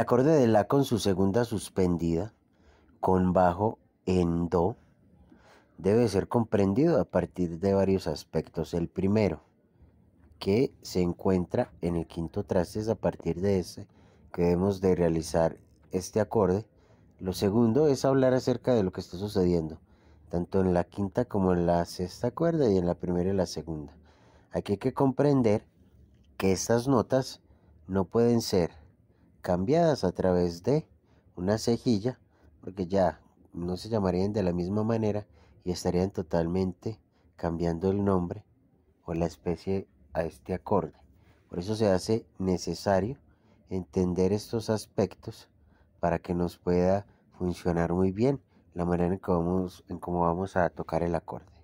acorde de La con su segunda suspendida con bajo en Do debe ser comprendido a partir de varios aspectos. El primero, que se encuentra en el quinto traste, es a partir de ese que debemos de realizar este acorde. Lo segundo es hablar acerca de lo que está sucediendo, tanto en la quinta como en la sexta cuerda y en la primera y la segunda. Aquí hay que comprender que estas notas no pueden ser cambiadas a través de una cejilla, porque ya no se llamarían de la misma manera y estarían totalmente cambiando el nombre o la especie a este acorde. Por eso se hace necesario entender estos aspectos para que nos pueda funcionar muy bien la manera en cómo vamos, vamos a tocar el acorde.